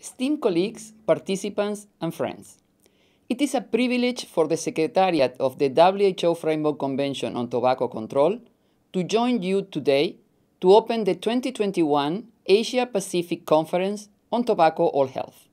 esteemed colleagues, participants, and friends. It is a privilege for the Secretariat of the WHO Framework Convention on Tobacco Control to join you today to open the 2021 Asia Pacific Conference on Tobacco All Health.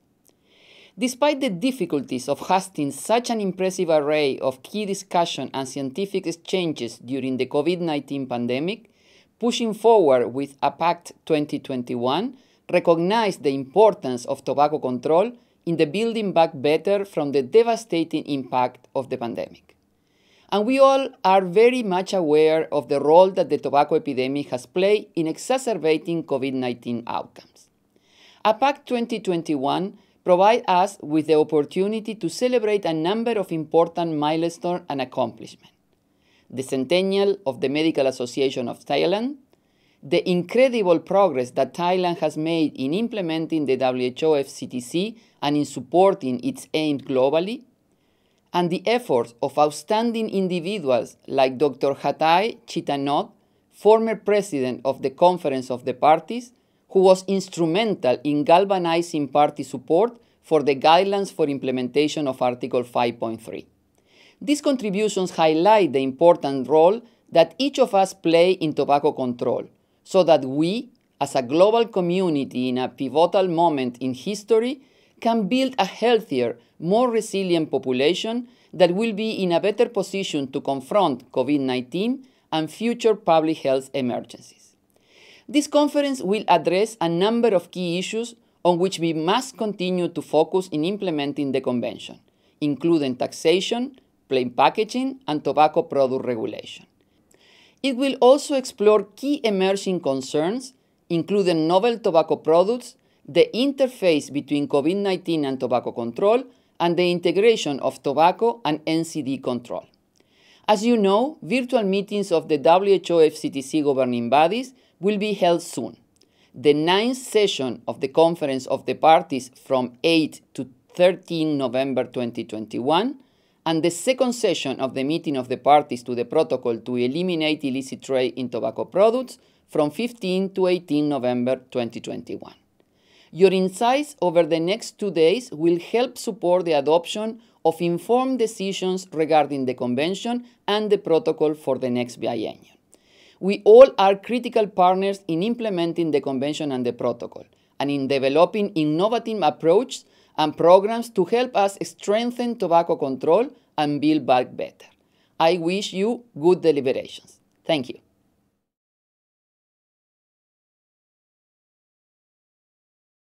Despite the difficulties of hosting such an impressive array of key discussion and scientific exchanges during the COVID 19 pandemic, Pushing Forward with APACT 2021 recognized the importance of tobacco control in the building back better from the devastating impact of the pandemic. And we all are very much aware of the role that the tobacco epidemic has played in exacerbating COVID 19 outcomes. APAC 2021 provides us with the opportunity to celebrate a number of important milestones and accomplishments. The centennial of the Medical Association of Thailand, the incredible progress that Thailand has made in implementing the WHO FCTC and in supporting its aims globally, and the efforts of outstanding individuals like Dr. Hatay Chitanot, former president of the Conference of the Parties, who was instrumental in galvanizing party support for the guidelines for implementation of Article 5.3. These contributions highlight the important role that each of us play in tobacco control, so that we, as a global community in a pivotal moment in history, can build a healthier, more resilient population that will be in a better position to confront COVID 19 and future public health emergencies. This conference will address a number of key issues on which we must continue to focus in implementing the Convention, including taxation, plain packaging, and tobacco product regulation. It will also explore key emerging concerns, including novel tobacco products, the interface between COVID 19 and tobacco control, and the integration of tobacco and NCD control. As you know, virtual meetings of the WHO FCTC governing bodies will be held soon. The ninth session of the Conference of the Parties from 8 to 13 November 2021 and the second session of the meeting of the parties to the protocol to eliminate illicit trade in tobacco products from 15 to 18 November 2021. Your insights over the next two days will help support the adoption of informed decisions regarding the Convention and the protocol for the next biennium. We all are critical partners in implementing the Convention and the protocol, and in developing innovative approaches and programs to help us strengthen tobacco control and build back better. I wish you good deliberations. Thank you.